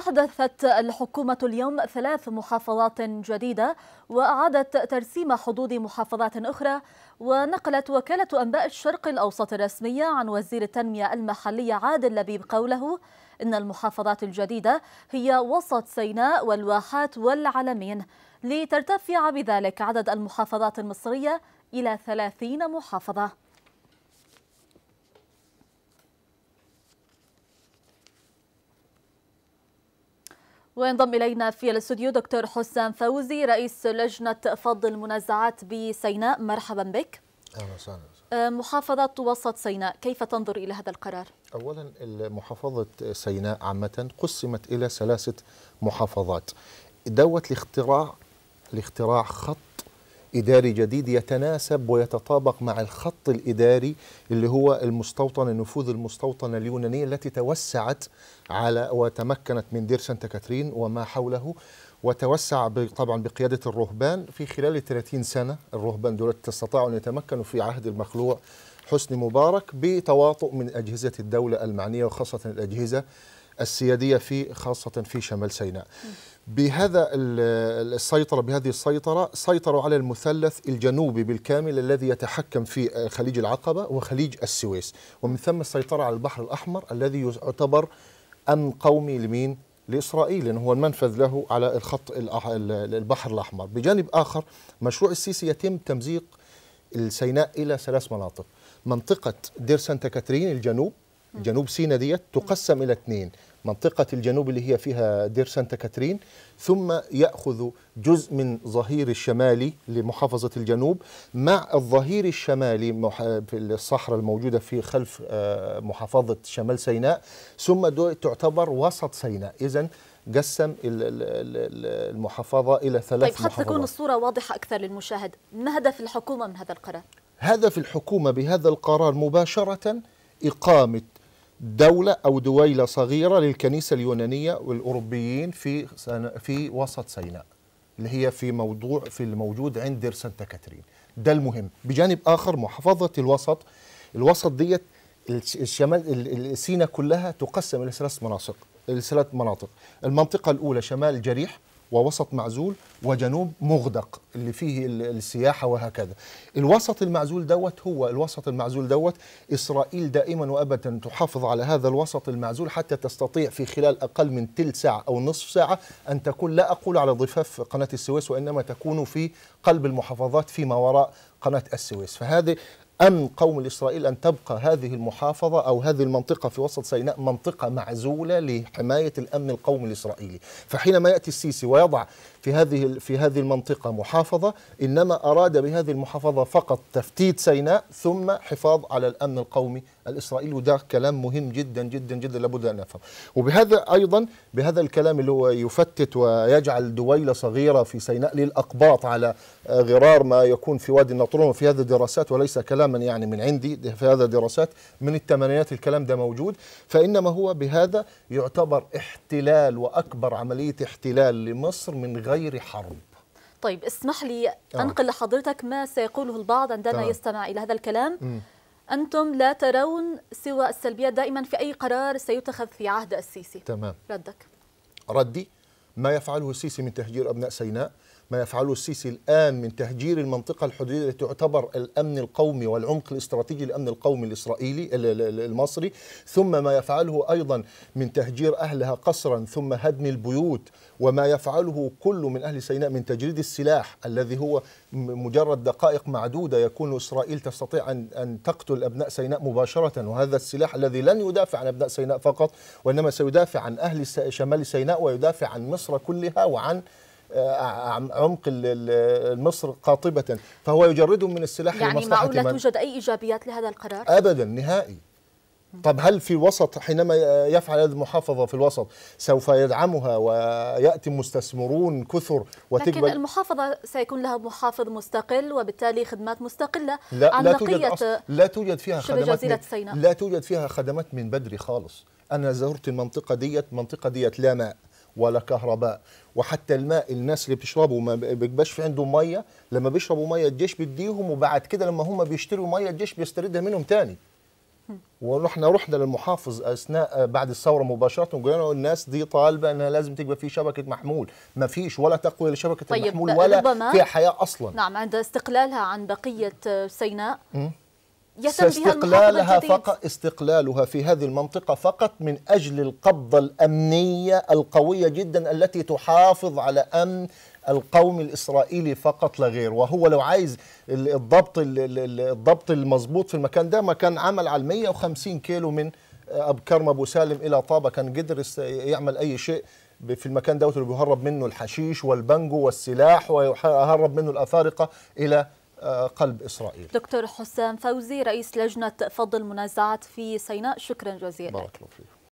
استحدثت الحكومة اليوم ثلاث محافظات جديدة وأعادت ترسيم حدود محافظات أخرى ونقلت وكالة أنباء الشرق الأوسط الرسمية عن وزير التنمية المحلية عادل لبيب قوله إن المحافظات الجديدة هي وسط سيناء والواحات والعلمين لترتفع بذلك عدد المحافظات المصرية إلى 30 محافظة وينضم إلينا في الاستوديو دكتور حسام فوزي رئيس لجنة فض المنازعات بسيناء مرحبا بك أهلا وسهلا محافظة وسط سيناء كيف تنظر إلى هذا القرار؟ أولا محافظة سيناء عامة قسمت إلى ثلاثة محافظات دوت الاختراع لاختراع خط إداري جديد يتناسب ويتطابق مع الخط الإداري اللي هو المستوطنة نفوذ المستوطنة اليونانية التي توسعت على وتمكنت من دير سانتا كاترين وما حوله وتوسع طبعا بقيادة الرهبان في خلال 30 سنة الرهبان دول استطاعوا أن يتمكنوا في عهد المخلوع حسني مبارك بتواطؤ من أجهزة الدولة المعنية وخاصة الأجهزة السيادية في خاصة في شمال سيناء بهذا السيطرة بهذه السيطرة سيطروا على المثلث الجنوبي بالكامل الذي يتحكم في آه، خليج العقبة وخليج السويس ومن ثم السيطرة على البحر الأحمر الذي يعتبر أمن قومي لمين لإسرائيل لأنه هو المنفذ له على الخط البحر الأحمر بجانب آخر مشروع السيسي يتم تمزيق السيناء إلى ثلاث مناطق منطقة دير سانتا كاترين الجنوب جنوب سينا ديت تقسم إلى اثنين منطقة الجنوب اللي هي فيها دير سانتا كاترين ثم يأخذ جزء من ظهير الشمالي لمحافظة الجنوب مع الظهير الشمالي في الصحراء الموجودة في خلف آه، محافظة شمال سيناء ثم تعتبر وسط سيناء إذا قسم المحافظة إلى ثلاث طيب حتى تكون الصورة واضحة أكثر للمشاهد ما هدف الحكومة من هذا القرار؟ هدف الحكومة بهذا القرار مباشرة إقامة دولة أو دويلة صغيرة للكنيسة اليونانية والأوروبيين في في وسط سيناء اللي هي في موضوع في الموجود عند دير سانتا كاترين ده المهم بجانب آخر محافظة الوسط الوسط ديت الشمال سينا كلها تقسم إلى ثلاث مناطق ثلاث مناطق المنطقة الأولى شمال جريح ووسط معزول وجنوب مغدق اللي فيه السياحه وهكذا الوسط المعزول دوت هو الوسط المعزول دوت اسرائيل دائما وابدا تحافظ على هذا الوسط المعزول حتى تستطيع في خلال اقل من تلت ساعه او نصف ساعه ان تكون لا اقول على ضفاف قناه السويس وانما تكون في قلب المحافظات فيما وراء قناه السويس فهذه أم قوم الإسرائيل أن تبقى هذه المحافظة أو هذه المنطقة في وسط سيناء منطقة معزولة لحماية الأمن القومي الإسرائيلي فحينما يأتي السيسي ويضع في هذه في هذه المنطقة محافظة إنما أراد بهذه المحافظة فقط تفتيت سيناء ثم حفاظ على الأمن القومي الإسرائيلي وده كلام مهم جدا جدا جدا لابد أن نفهم وبهذا أيضا بهذا الكلام اللي هو يفتت ويجعل دويلة صغيرة في سيناء للأقباط على غرار ما يكون في وادي النطرون وفي هذا دراسات وليس كلاما يعني من عندي في هذا دراسات من الثمانينات الكلام ده موجود فإنما هو بهذا يعتبر احتلال وأكبر عملية احتلال لمصر من غير حرب طيب اسمح لي آه. أنقل لحضرتك ما سيقوله البعض عندما يستمع إلى هذا الكلام م. أنتم لا ترون سوى السلبية دائما في أي قرار سيتخذ في عهد السيسي تمام ردك ردي ما يفعله السيسي من تهجير أبناء سيناء ما يفعله السيسي الآن من تهجير المنطقة الحدودية التي تعتبر الأمن القومي والعمق الاستراتيجي للأمن القومي الإسرائيلي المصري ثم ما يفعله أيضا من تهجير أهلها قصرا ثم هدم البيوت وما يفعله كل من أهل سيناء من تجريد السلاح الذي هو مجرد دقائق معدودة يكون إسرائيل تستطيع أن, أن تقتل أبناء سيناء مباشرة وهذا السلاح الذي لن يدافع عن أبناء سيناء فقط وإنما سيدافع عن أهل شمال سيناء ويدافع عن مصر كلها وعن آه، عمق مصر قاطبة فهو يجردهم من السلاح يعني لمصلحة يعني لا توجد أي إيجابيات لهذا القرار؟ أبدا نهائي طب هل في الوسط حينما يفعل هذه المحافظة في الوسط سوف يدعمها ويأتي مستثمرون كثر وتقبل لكن المحافظة سيكون لها محافظ مستقل وبالتالي خدمات مستقلة لا عن لا توجد, لا توجد فيها خدمات جزيرة سيناء لا توجد فيها خدمات من بدري خالص أنا زرت المنطقة ديت منطقة ديت لا ماء ولا كهرباء وحتى الماء الناس اللي بتشربه ما بيبقاش في عندهم ميه لما بيشربوا ميه الجيش بيديهم وبعد كده لما هم بيشتروا ميه الجيش بيستردها منهم تاني ورحنا رحنا للمحافظ اثناء بعد الثوره مباشره وقلنا الناس دي طالبه انها لازم تبقى في شبكه محمول، ما فيش ولا تقويه لشبكه طيب المحمول ولا في حياه اصلا. نعم عند استقلالها عن بقيه آه، سيناء استقلالها فقط استقلالها في هذه المنطقة فقط من أجل القبضة الأمنية القوية جدا التي تحافظ على أمن القوم الإسرائيلي فقط لا غير وهو لو عايز الضبط الضبط المظبوط في المكان ده ما كان عمل على 150 كيلو من أبكرم أبو سالم إلى طابة كان قدر يعمل أي شيء في المكان دوت اللي بيهرب منه الحشيش والبنجو والسلاح ويهرب منه الأفارقة إلى قلب إسرائيل دكتور حسام فوزي رئيس لجنة فض المنازعات في سيناء شكرا جزيلا بارك الله فيك